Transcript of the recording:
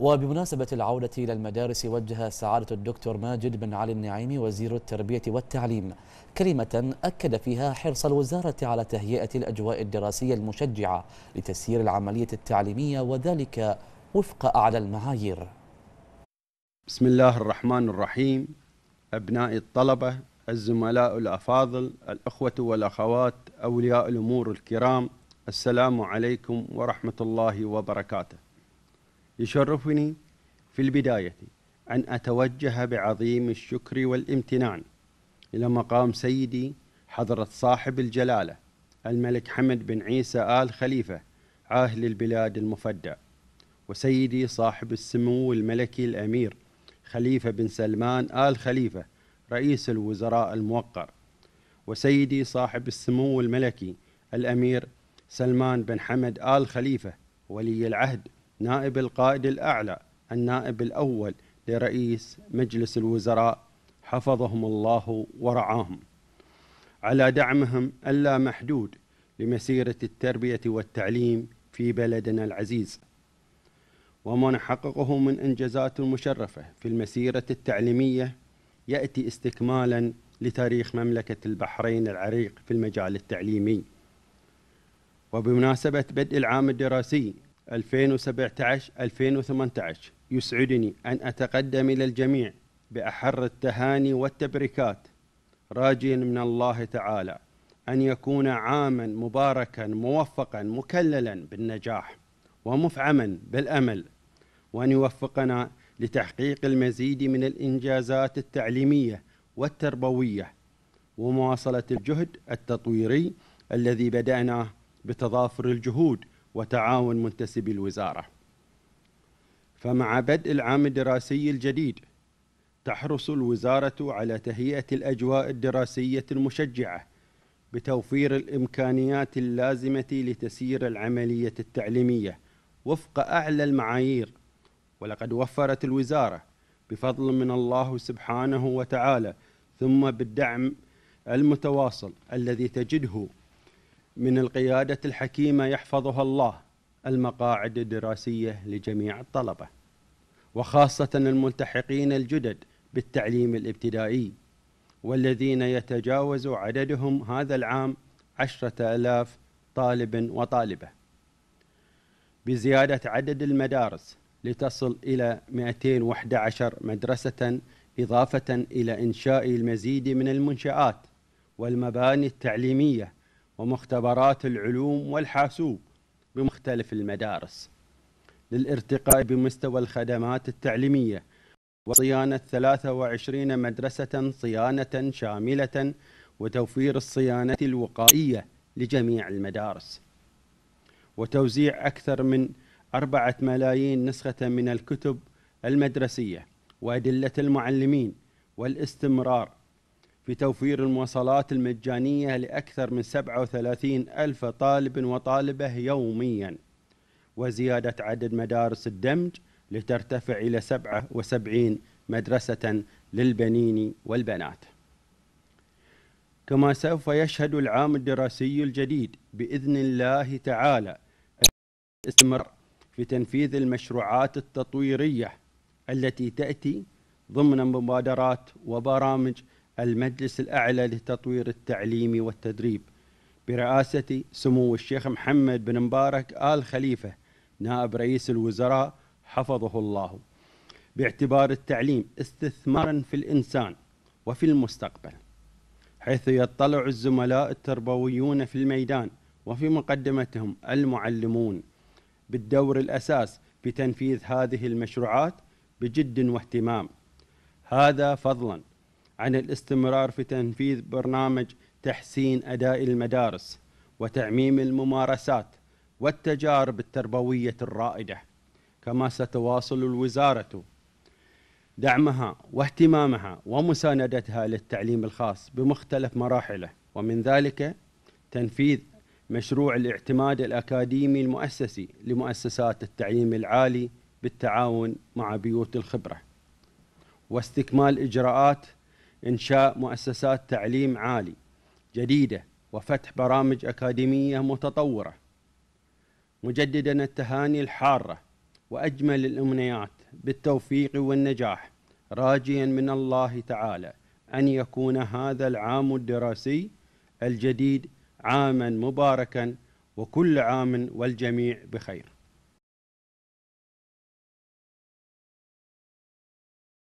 وبمناسبة العودة إلى المدارس وجه سعادة الدكتور ماجد بن علي النعيمي وزير التربية والتعليم كلمة أكد فيها حرص الوزارة على تهيئة الأجواء الدراسية المشجعة لتسيير العملية التعليمية وذلك وفق أعلى المعايير بسم الله الرحمن الرحيم أبناء الطلبة الزملاء الأفاضل الأخوة والأخوات أولياء الأمور الكرام السلام عليكم ورحمة الله وبركاته يشرفني في البداية أن أتوجه بعظيم الشكر والامتنان إلى مقام سيدي حضرة صاحب الجلالة الملك حمد بن عيسى آل خليفة عاهل البلاد المفدى وسيدي صاحب السمو الملكي الأمير خليفة بن سلمان آل خليفة رئيس الوزراء الموقر وسيدي صاحب السمو الملكي الأمير سلمان بن حمد آل خليفة ولي العهد نائب القائد الأعلى النائب الأول لرئيس مجلس الوزراء حفظهم الله ورعاهم على دعمهم اللامحدود لمسيرة التربية والتعليم في بلدنا العزيز وما نحققه من إنجازات مشرفة في المسيرة التعليمية يأتي استكمالا لتاريخ مملكة البحرين العريق في المجال التعليمي وبمناسبة بدء العام الدراسي 2017 2018 يسعدني أن أتقدم إلى الجميع بأحر التهاني والتبريكات راجيا من الله تعالى أن يكون عاما مباركا موفقا مكللا بالنجاح ومفعما بالأمل وأن يوفقنا لتحقيق المزيد من الإنجازات التعليمية والتربوية ومواصلة الجهد التطويري الذي بدأناه بتضافر الجهود وتعاون منتسبي الوزارة فمع بدء العام الدراسي الجديد تحرص الوزارة على تهيئة الأجواء الدراسية المشجعة بتوفير الإمكانيات اللازمة لتسيير العملية التعليمية وفق أعلى المعايير ولقد وفرت الوزارة بفضل من الله سبحانه وتعالى ثم بالدعم المتواصل الذي تجده من القيادة الحكيمة يحفظها الله المقاعد الدراسية لجميع الطلبة وخاصة الملتحقين الجدد بالتعليم الابتدائي والذين يتجاوز عددهم هذا العام عشرة ألاف طالب وطالبة بزيادة عدد المدارس لتصل إلى 211 مدرسة إضافة إلى إنشاء المزيد من المنشآت والمباني التعليمية ومختبرات العلوم والحاسوب بمختلف المدارس للارتقاء بمستوى الخدمات التعليمية وصيانة 23 مدرسة صيانة شاملة وتوفير الصيانة الوقائية لجميع المدارس وتوزيع أكثر من أربعة ملايين نسخة من الكتب المدرسية وأدلة المعلمين والاستمرار بتوفير المواصلات المجانية لأكثر من 37 ألف طالب وطالبة يومياً وزيادة عدد مدارس الدمج لترتفع إلى 77 مدرسة للبنين والبنات كما سوف يشهد العام الدراسي الجديد بإذن الله تعالى الاستمرار في تنفيذ المشروعات التطويرية التي تأتي ضمن مبادرات وبرامج المجلس الأعلى لتطوير التعليم والتدريب برئاسة سمو الشيخ محمد بن مبارك آل خليفة نائب رئيس الوزراء حفظه الله باعتبار التعليم استثمارا في الإنسان وفي المستقبل حيث يطلع الزملاء التربويون في الميدان وفي مقدمتهم المعلمون بالدور الأساس في تنفيذ هذه المشروعات بجد واهتمام هذا فضلا عن الاستمرار في تنفيذ برنامج تحسين أداء المدارس وتعميم الممارسات والتجارب التربوية الرائدة كما ستواصل الوزارة دعمها واهتمامها ومساندتها للتعليم الخاص بمختلف مراحله ومن ذلك تنفيذ مشروع الاعتماد الأكاديمي المؤسسي لمؤسسات التعليم العالي بالتعاون مع بيوت الخبرة واستكمال إجراءات إنشاء مؤسسات تعليم عالي جديدة وفتح برامج أكاديمية متطورة مجددا التهاني الحارة وأجمل الأمنيات بالتوفيق والنجاح راجيا من الله تعالى أن يكون هذا العام الدراسي الجديد عاما مباركا وكل عام والجميع بخير